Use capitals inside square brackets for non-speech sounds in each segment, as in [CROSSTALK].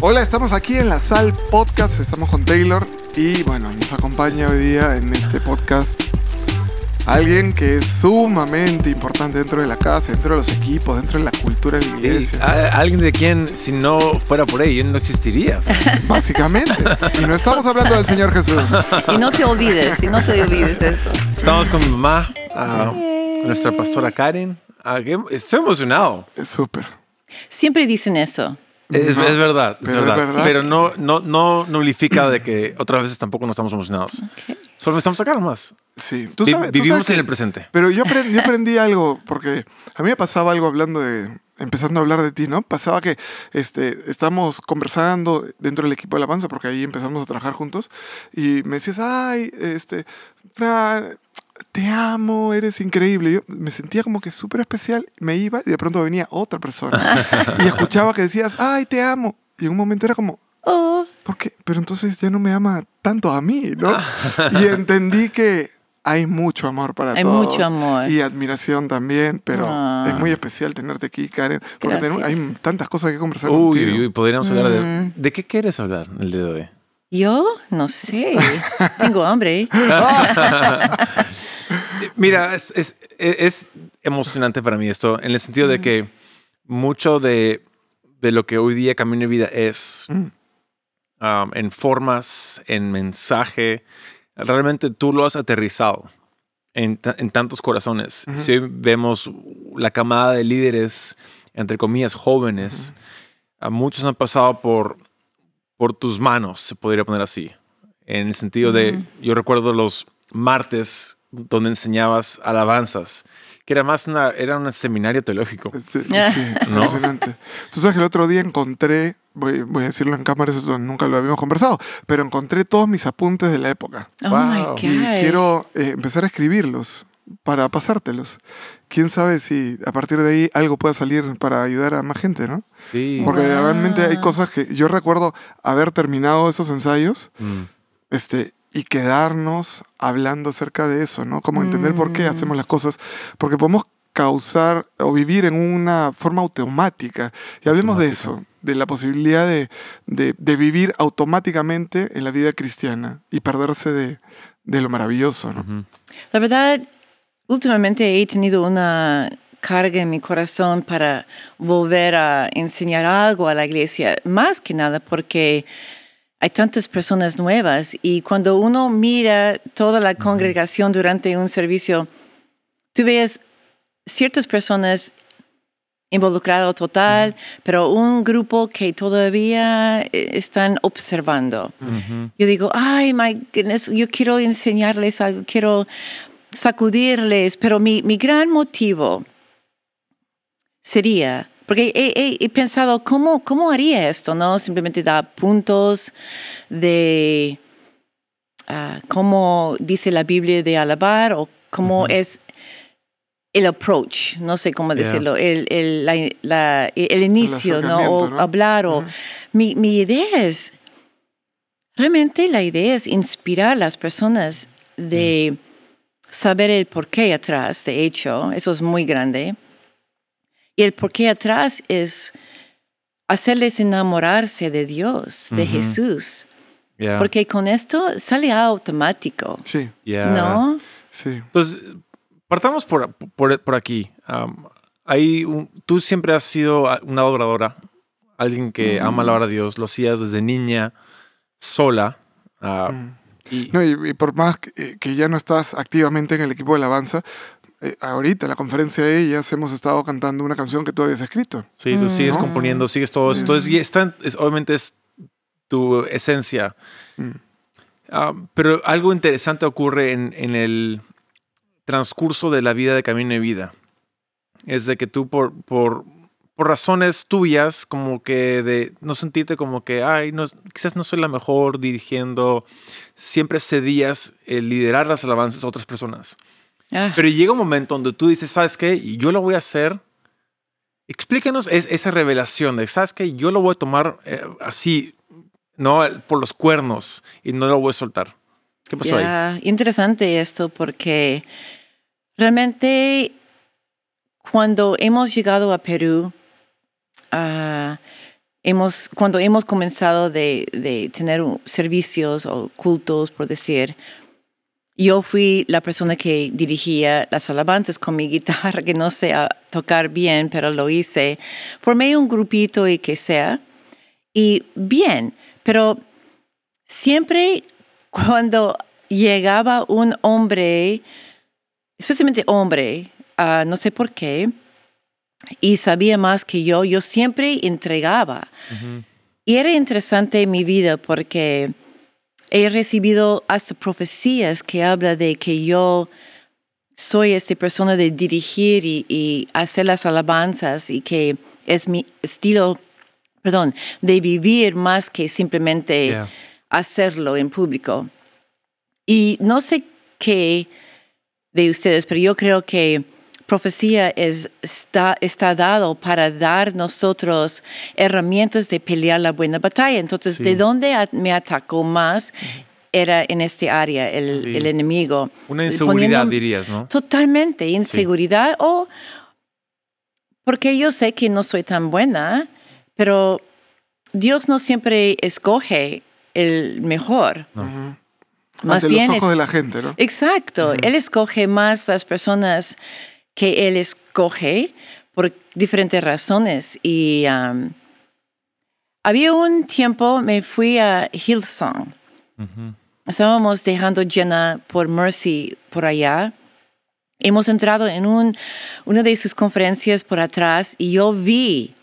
Hola, estamos aquí en la Sal Podcast, estamos con Taylor y bueno, nos acompaña hoy día en este podcast alguien que es sumamente importante dentro de la casa, dentro de los equipos, dentro de la cultura de la iglesia. alguien de quien si no fuera por él no existiría. [LAUGHS] Básicamente, y no estamos hablando del Señor Jesús. Y no te olvides, y no te olvides de eso. Estamos con mi mamá, nuestra pastora Karen. Ah, em, estoy emocionado. Es súper. Siempre dicen eso. Es, verdad, es, verdad, Pero no, no, no nulifica de que otras veces tampoco no estamos emocionados. Solo estamos acá nomás. Sí. vivimos en el presente. Pero yo aprendí, algo, porque a mí me pasaba algo hablando de. Empezando a hablar de ti, ¿no? Pasaba que este, estamos conversando dentro del equipo de la panza, porque ahí empezamos a trabajar juntos, y me decías, ay, este, te amo, eres increíble. Yo me sentía como que súper especial, me iba y de pronto venía otra persona. [LAUGHS] y escuchaba que decías, ay, te amo. Y en un momento era como, oh. ¿por qué? Pero entonces ya no me ama tanto a mí, ¿no? y entendí que hay mucho amor para todos. Hay mucho amor. Y admiración también, pero ah. es muy especial tenerte aquí, Karen, porque hay tantas cosas que conversar contigo. Uy, podríamos hablar de... Mm. ¿De qué quieres hablar el día de hoy? Yo no sé. [LAUGHS] Tengo hambre. [LAUGHS] Mira, es, emocionante para mí esto, en el sentido de que mucho de, lo que hoy día Camino de Vida es, mm. um, en formas, en mensaje, realmente tú lo has aterrizado en, tantos corazones. Si hoy vemos la camada de líderes, entre comillas, jóvenes, muchos han pasado por, tus manos, se podría poner así. En el sentido de, yo recuerdo los martes donde enseñabas alabanzas, que era más una, era un seminario teológico. Este, [LAUGHS] ah. Sí, ¿No? Tú sabes que el otro día encontré, voy, a decirlo en cámaras, eso nunca lo habíamos conversado, pero encontré todos mis apuntes de la época. Oh y quiero eh, empezar a escribirlos para pasártelos. Quién sabe si a partir de ahí algo pueda salir para ayudar a más gente, ¿no? Porque realmente hay cosas que yo recuerdo haber terminado esos ensayos. Mm. Este, y quedarnos hablando acerca de eso, ¿no? Como entender por qué mm. hacemos las cosas, porque podemos causar o vivir en una forma automática. Y hablemos de eso, de la posibilidad de, de, vivir automáticamente en la vida cristiana y perderse de, de lo maravilloso, ¿no? La verdad, últimamente he tenido una carga en mi corazón para volver a enseñar algo a la iglesia, más que nada porque hay tantas personas nuevas y cuando uno mira toda la congregación durante un servicio, tú ves ciertas personas involucradas total, pero un grupo que todavía eh, están observando. Yo digo, ay, my goodness, yo quiero enseñarles algo, quiero sacudirles, pero mi gran motivo sería porque he, pensado, ¿cómo, ¿cómo haría esto? ¿No? Simplemente dar puntos de ah, cómo dice la Biblia de alabar o cómo es el approach, no sé cómo decirlo, el, el, el inicio, ¿no? O hablar. O, mi, mi idea es, realmente la idea es inspirar a las personas de mm. saber el porqué atrás, de hecho, eso es muy grande y el porqué atrás es hacerles enamorarse de Dios, de Jesús. Porque con esto sale automático. Sí. ¿No? Sí. Entonces, pues, partamos por, por, aquí. Um, ahí tú siempre has sido una adoradora, alguien que ama ama alabar a Dios, lo hacías desde niña, sola. Ah, mm. Y, no, por más que, ya no estás activamente en el equipo de alabanza, eh, ahorita, en la conferencia de ellas, hemos estado cantando una canción que tú habías escrito. Sí, tú mm. sigues componiendo, sigues todo. esto. Entonces, y obviamente es tu esencia. Mm. Ah, pero algo interesante ocurre en, el transcurso de la vida de Camino y Vida. Es de que tú por, razones tuyas, como que de no sentirte como que, ay, quizás no soy la mejor dirigiendo, siempre cedías el liderar las alabanzas a otras personas. Ah. Pero llega un momento donde tú dices, ¿sabes qué? Yo lo voy a hacer. Explíquenos esa revelación de, ¿sabes qué? Yo lo voy a tomar eh, así, ¿no? Por los cuernos y no lo voy a soltar. ¿Qué pasó ahí? Interesante esto porque realmente cuando hemos llegado a Perú, ah, hemos, cuando hemos comenzado de, de, tener servicios o cultos, por decir, yo fui la persona que dirigía las alabanzas con mi [LAUGHS] guitarra, que no sé tocar bien, pero lo hice. Formé un grupito y que sea. Y bien, pero siempre cuando llegaba un hombre, especialmente hombre, ah, no sé por qué, y sabía más que yo, yo siempre entregaba. Y era interesante mi vida porque he recibido hasta profecías que habla de que yo soy esta persona de dirigir y, hacer las alabanzas y que es mi estilo, perdón, de vivir más que simplemente hacerlo en público. Y no sé qué de ustedes, pero yo creo que profecía está, está, dado para dar nosotros herramientas de pelear la buena batalla. Entonces, ¿de dónde me atacó más? Era en este área el, enemigo. Una inseguridad, dirías, ¿no? Totalmente, inseguridad o porque yo sé que no soy tan buena, pero Dios no siempre escoge el mejor. Más bien los ojos de la gente, ¿no? Exacto. Él escoge más las personas que él escoge por diferentes razones. Y um, había un tiempo, me fui a Hillsong. Estábamos dejando Jenna por Mercy por allá. Hemos entrado en una de sus conferencias por atrás y yo vi,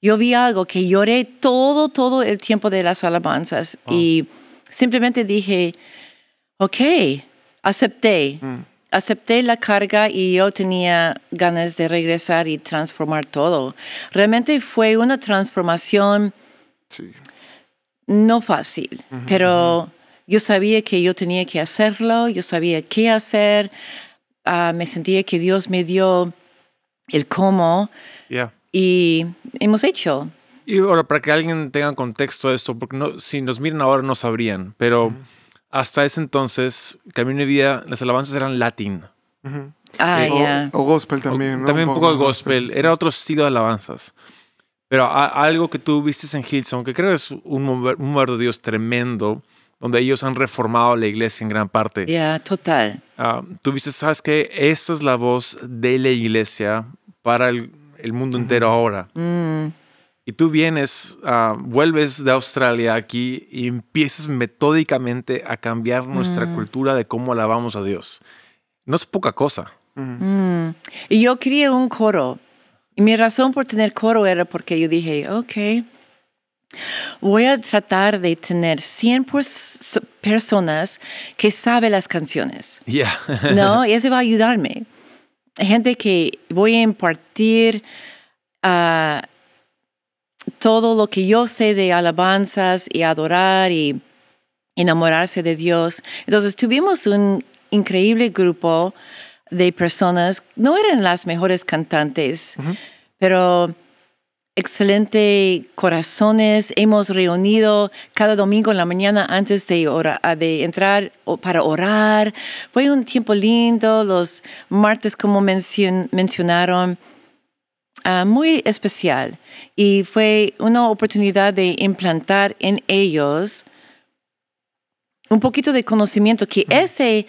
yo vi algo que lloré todo, todo el tiempo de las alabanzas. Y simplemente dije, ok, acepté. Mm acepté la carga y yo tenía ganas de regresar y transformar todo. Realmente fue una transformación no fácil, pero yo sabía que yo tenía que hacerlo, yo sabía qué hacer, ah, me sentía que Dios me dio el cómo y hemos hecho. Y ahora, para que alguien tenga contexto de esto, porque no, si nos miran ahora no sabrían, pero hasta ese entonces, Camino de Vida, las alabanzas eran latín. ah, eh, ya. o, gospel también, También un poco, de gospel. Era otro estilo de alabanzas. Pero algo que tú viste en Hilton, que creo es un mover, de Dios tremendo, donde ellos han reformado la iglesia en gran parte. Ya, total. Ah, tú viste, ¿sabes que Esta es la voz de la iglesia para el, mundo entero ahora. Mm y tú vienes, ah, vuelves de Australia aquí y empiezas metódicamente a cambiar nuestra mm. cultura de cómo alabamos a Dios. No es poca cosa. Mm. Mm. Y yo quería un coro. Y mi razón por tener coro era porque yo dije, ok, voy a tratar de tener 100 pues, personas que saben las canciones. [LAUGHS] ¿No? Y eso va a ayudarme. Gente que voy a impartir... Ah, todo lo que yo sé de alabanzas y adorar y enamorarse de Dios. Entonces tuvimos un increíble grupo de personas, no eran las mejores cantantes, pero excelentes corazones. Hemos reunido cada domingo en la mañana antes de, de entrar para orar. Fue un tiempo lindo, los martes como mencionaron. Ah, muy especial y fue una oportunidad de implantar en ellos un poquito de conocimiento que ese,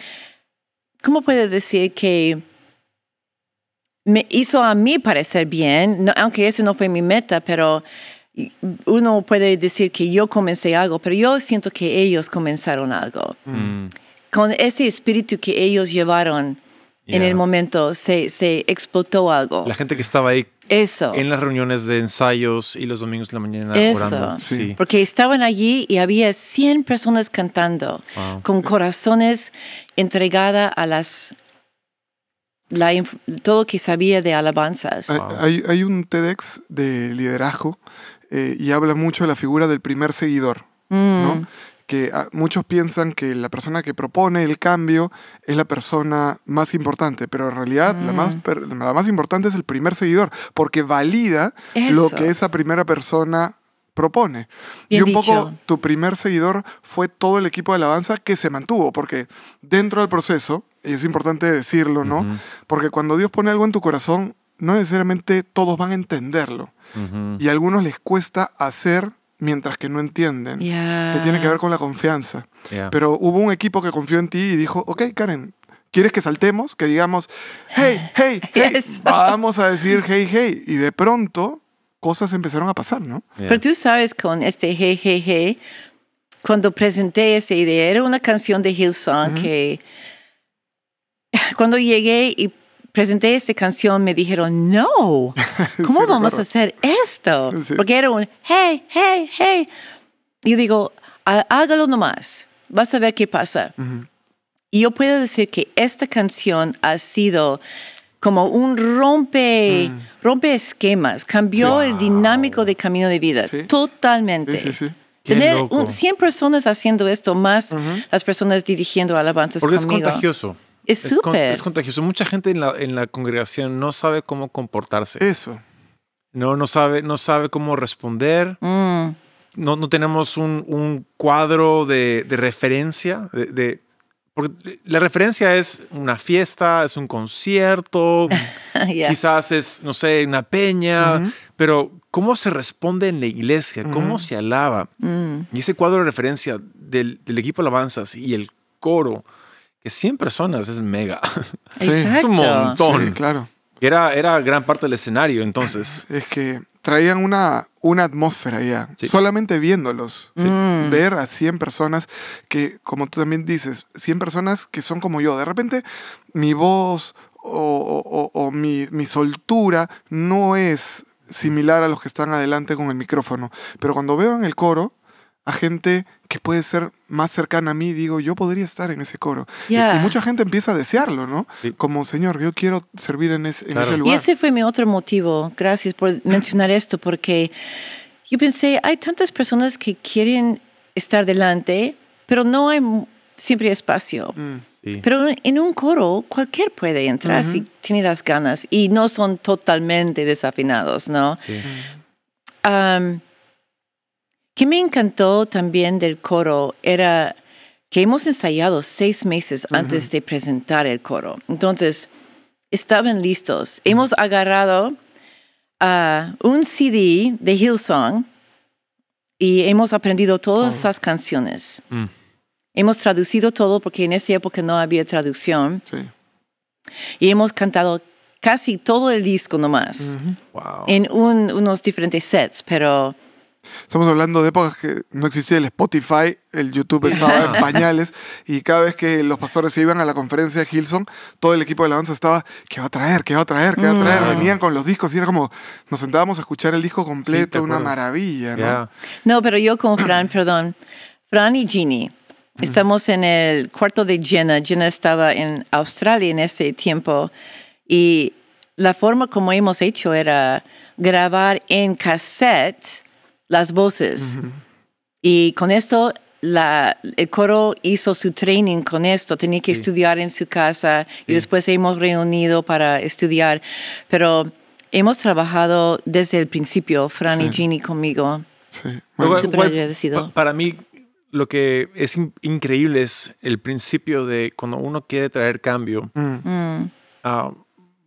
¿cómo puede decir que me hizo a mí parecer bien? aunque eso no fue mi meta, pero uno puede decir que yo comencé algo, pero yo siento que ellos comenzaron algo. Mm. Con ese espíritu que ellos llevaron en el momento, se, se explotó algo. La gente que estaba ahí en las reuniones de ensayos y los domingos de la mañana Porque estaban allí y había 100 personas cantando, con corazones entregada a las todo lo que sabía de alabanzas. Hay, un TEDx de liderazgo eh, y habla mucho de la figura del primer seguidor. Mm. que ah, muchos piensan que la persona que propone el cambio es la persona más importante, pero en realidad la, más, mm. la más importante es el primer seguidor, porque valida lo que esa primera persona propone. y un poco tu primer seguidor fue todo el equipo de Alabanza que se mantuvo, porque dentro del proceso, y es importante decirlo, ¿no? Porque cuando Dios pone algo en tu corazón, no necesariamente todos van a entenderlo. Y a algunos les cuesta hacer mientras que no entienden, que tiene que ver con la confianza. Pero hubo un equipo que confió en ti y dijo, ok, Karen, ¿quieres que saltemos? Que digamos, hey, hey, [LAUGHS] vamos a decir hey, hey. Y de pronto cosas empezaron a pasar, ¿no? Pero tú sabes con este hey, hey, hey, cuando presenté esa idea, era una canción de Hillsong que cuando llegué y presenté esta canción, me dijeron, no, [LAUGHS] ¿cómo vamos a hacer esto? Porque era un, hey, hey, hey. Y digo, hágalo nomás, vas a ver qué pasa. Y yo puedo decir que esta canción ha sido como un rompe, mm. rompe esquemas, cambió el dinámico de camino de vida totalmente. Tener un, 100 personas haciendo esto, más las personas dirigiendo alabanzas Porque es contagioso. Es súper. Es, contagioso. Mucha gente en la, en la congregación no sabe cómo comportarse. Eso. No, no sabe, no sabe cómo responder. Mm. No, no, tenemos un, un cuadro de, de referencia, de, porque la referencia es una fiesta, es un concierto, [LAUGHS] quizás es, no sé, una peña, pero ¿cómo se responde en la iglesia? ¿Cómo se alaba? Mm. Y ese cuadro de referencia del, del equipo alabanzas y el coro que 100 personas es mega. [LAUGHS] es un montón. claro. Era, era gran parte del escenario entonces. [LAUGHS] Es que traían una, una atmósfera ya, solamente viéndolos. Mm. Ver a 100 personas que, como tú también dices, 100 personas que son como yo. De repente mi voz o, mi, mi soltura no es similar a los que están adelante con el micrófono, pero cuando veo en el coro, a gente que puede ser más cercana a mí, digo, yo podría estar en ese coro. Y, mucha gente empieza a desearlo, ¿no? Como, Señor, yo quiero servir en, ese lugar. Y ese fue mi otro motivo, gracias por mencionar esto, porque yo pensé, hay tantas personas que quieren estar delante, pero no hay siempre espacio. Mm. Pero en un coro cualquier puede entrar si tiene las ganas y no son totalmente desafinados, ¿no? Sí que me encantó también del coro era que hemos ensayado seis meses antes de presentar el coro. Entonces, estaban listos. Hemos agarrado a ah, un CD de Hillsong y hemos aprendido todas oh. esas canciones. Mm. Hemos traducido todo porque en esa época no había traducción. Sí. Y hemos cantado casi todo el disco nomás. En unos diferentes sets, pero estamos hablando de épocas que no existía el Spotify, el YouTube estaba en [LAUGHS] pañales y cada vez que los pastores se iban a la conferencia de Hilson, todo el equipo de danza estaba, ¿qué va a traer? ¿Qué va a traer? ¿Qué va a traer? Venían con los discos y era como, nos sentábamos a escuchar el disco completo, una maravilla, ¿no? No, pero yo con Fran, [CLEARS THROAT] perdón, Fran y Ginny. Estamos en el cuarto de Jenna. Jenna estaba en Australia en ese tiempo y la forma como hemos hecho era grabar en cassette las voces. Y con esto, la, el coro hizo su training con esto, tenía que estudiar en su casa y después hemos reunido para estudiar, pero hemos trabajado desde el principio, Fran y Ginny conmigo. Sí. agradecido. Para mí, lo que es increíble es el principio de cuando uno quiere traer cambio. Mm. Mm. Ah,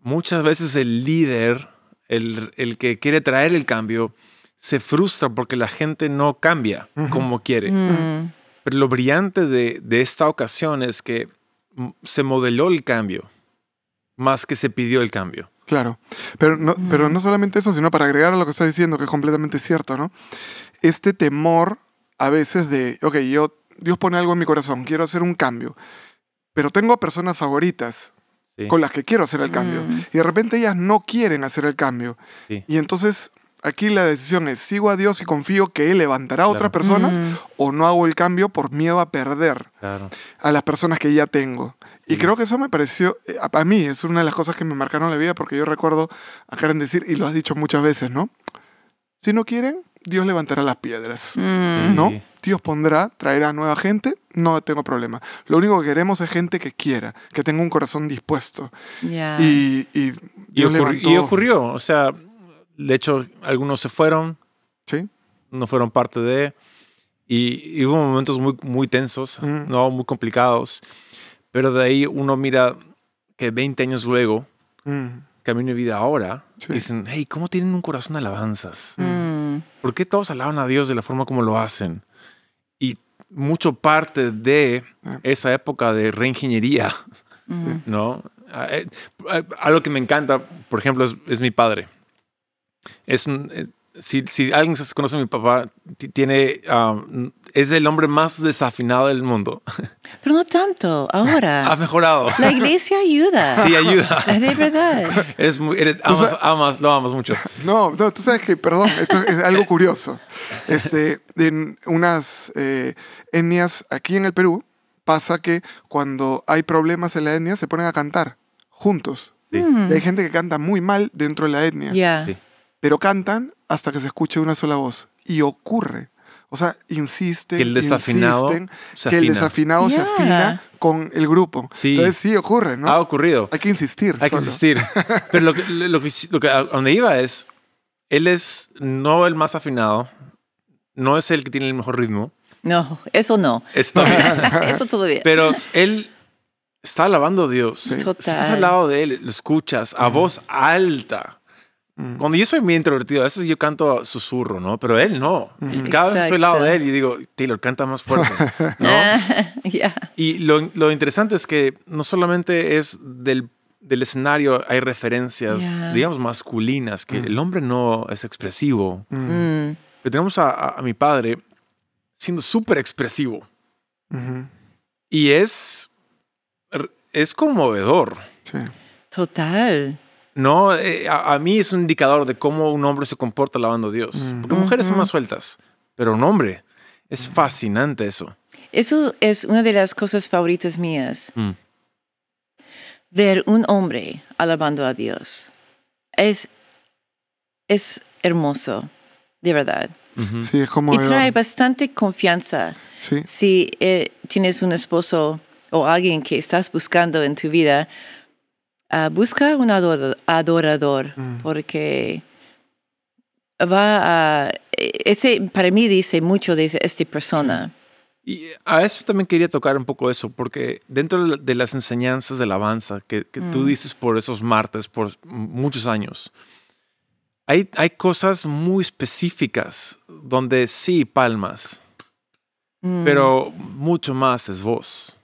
muchas veces el líder, el, el que quiere traer el cambio, se frustra porque la gente no cambia como quiere. Mm. Pero lo brillante de, esta ocasión es que mm, se modeló el cambio más que se pidió el cambio. Claro, pero no, pero no solamente eso, sino para agregar a lo que estás diciendo, que es completamente cierto, ¿no? Este temor a veces de, ok, yo, Dios pone algo en mi corazón, quiero hacer un cambio, pero tengo personas favoritas, con las que quiero hacer el cambio. Mm. Y de repente ellas no quieren hacer el cambio. Y entonces Aquí la decisión es, sigo a Dios y confío que Él levantará a otras personas o no hago el cambio por miedo a perder a las personas que ya tengo. Y creo que eso me pareció, eh, a mí es una de las cosas que me marcaron la vida porque yo recuerdo a Karen decir, y lo has dicho muchas veces, ¿no? Si no quieren, Dios levantará las piedras, mm. ¿no? Dios pondrá, traerá nueva gente, no tengo problema. Lo único que queremos es gente que quiera, que tenga un corazón dispuesto. Y, y ocurrió, o sea, de hecho, algunos se fueron. Sí. No fueron parte de. Y, hubo momentos muy, muy tensos, ¿no? Muy complicados. Pero de ahí uno mira que 20 años luego, Camino de Vida ahora, dicen, hey, ¿cómo tienen un corazón de alabanzas? Mm. ¿Por qué todos alaban a Dios de la forma como lo hacen? Y mucho parte de esa época de reingeniería, ¿no? algo eh, que me encanta, por ejemplo, es mi padre es eh, si, si, alguien se conoce a mi papá, tiene, um, es el hombre más desafinado del mundo. [LAUGHS] Pero no tanto, ahora. ha mejorado. La iglesia ayuda. [LAUGHS] Sí, ayuda. Es de verdad. Eres amas, lo amas mucho. No, tú sabes que, perdón, esto es algo curioso. Este, en unas eh, etnias aquí en el Perú, pasa que cuando hay problemas en la etnia se ponen a cantar juntos. hay gente que canta muy mal dentro de la etnia. Sí pero cantan hasta que se escuche una sola voz. Y ocurre. O sea, insisten, que el desafinado insisten, se que el desafinado se afina con el grupo. Sí. Entonces sí ocurre, ¿no? Ha ocurrido. Hay que insistir. Hay que insistir. [LAUGHS] Pero lo que, donde iba es, él es no el más afinado, no es el que tiene el mejor ritmo. No, eso no. Está [LAUGHS] eso todavía. Pero él está alabando a Dios. Total. Estás al lado de él, lo escuchas a voz alta. Cuando yo soy muy introvertido, a veces yo canto susurro, ¿no? Pero él no. Y cada vez estoy al lado de él y digo, Taylor, canta más fuerte, [LAUGHS] ¿no? Ah, [LAUGHS] y lo, lo, interesante es que no solamente es del, del escenario hay referencias, digamos, masculinas, que el hombre no es expresivo. Mm. Pero tenemos a, a, mi padre siendo súper expresivo. Y es, es conmovedor. Sí. Total. ¿no? Eh, a, mí es un indicador de cómo un hombre se comporta alabando a Dios. Porque mujeres son más sueltas, pero un hombre, es fascinante eso. Eso es una de las cosas favoritas mías. Mm. Ver un hombre alabando a Dios. Es, es hermoso, de verdad. sí, es como y trae bastante confianza. ¿Sí? Si eh, tienes un esposo o alguien que estás buscando en tu vida, busca un adorador, mm. porque va a, ese para mí dice mucho de esta persona. Y a eso también quería tocar un poco eso, porque dentro de las enseñanzas de alabanza que, que tú mm. dices por esos martes, por muchos años, hay, hay cosas muy específicas donde sí palmas, mm. pero mucho más es voz,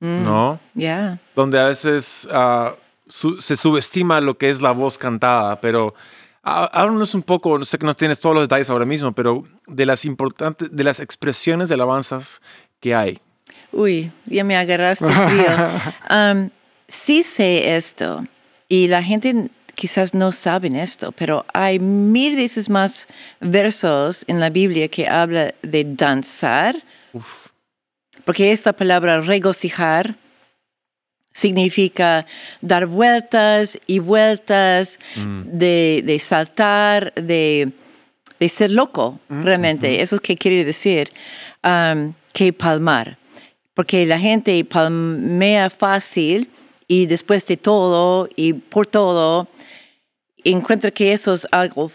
¿no? ya Donde a veces ah, se subestima lo que es la voz cantada, pero háblanos un poco, no sé que no tienes todos los detalles ahora mismo, pero de las importantes, de las expresiones de alabanzas que hay. Uy, ya me agarraste frío. [LAUGHS] Um, sí sé esto y la gente quizás no sabe esto, pero hay mil veces más versos en la Biblia que habla de danzar, porque esta palabra regocijar significa dar vueltas y vueltas, mm. de, saltar, de, de ser loco, mm, realmente. Mm. Eso es que quiere decir um, que palmar. Porque la gente palmea fácil y después de todo y por todo, encuentra que eso es algo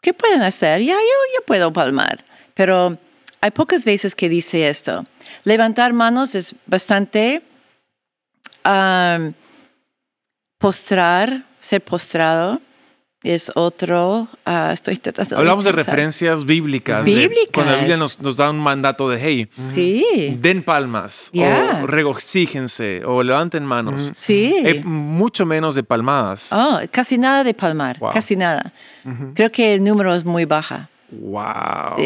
que pueden hacer. Ya, yo, yo puedo palmar. Pero hay pocas veces que dice esto. Levantar manos es bastante postrar, ser postrado es otro. Ah, Hablamos de, referencias bíblicas. Bíblicas. cuando la Biblia nos, nos, da un mandato de, hey, sí. den palmas, o regocíjense, o levanten manos. Mm. Sí. Eh, mucho menos de palmadas. Oh, casi nada de palmar, casi nada. Creo que el número es muy baja. Wow.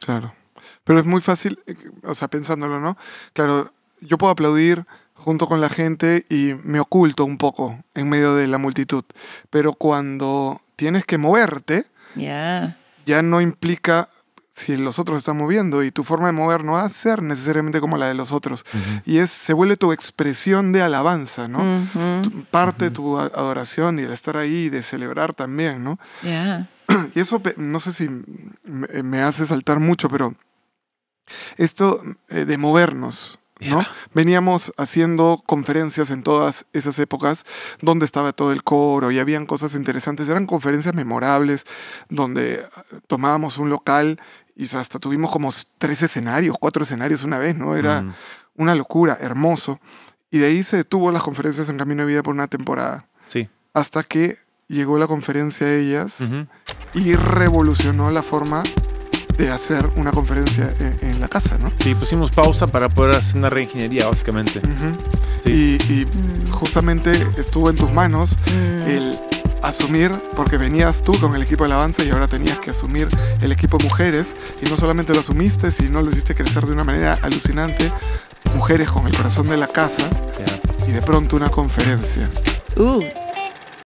Claro. Pero es muy fácil, eh, o sea, pensándolo, ¿no? Claro, yo puedo aplaudir junto con la gente y me oculto un poco en medio de la multitud. Pero cuando tienes que moverte, ya no implica si los otros están moviendo y tu forma de mover no va a ser necesariamente como la de los otros. Y es, se vuelve tu expresión de alabanza, ¿no? parte de tu adoración y de estar ahí, de celebrar también, ¿no? [CLEARS THROAT] Y eso, no sé si me hace saltar mucho, pero esto eh, de movernos, Veníamos haciendo conferencias en todas esas épocas donde estaba todo el coro y habían cosas interesantes. Eran conferencias memorables donde tomábamos un local y hasta tuvimos como tres escenarios, cuatro escenarios una vez, ¿no? Era mm. una locura, hermoso. Y de ahí se detuvo las conferencias en Camino de Vida por una temporada. Sí. Hasta que llegó la conferencia de ellas y revolucionó la forma de hacer una conferencia en, en la casa, ¿no? Sí, pusimos pausa para poder hacer una reingeniería, básicamente. y, justamente estuvo en tus manos mm. el asumir, porque venías tú con el equipo de avance y ahora tenías que asumir el equipo mujeres, y no solamente lo asumiste, sino lo hiciste crecer de una manera alucinante, mujeres con el corazón de la casa, y de pronto una conferencia. Uh.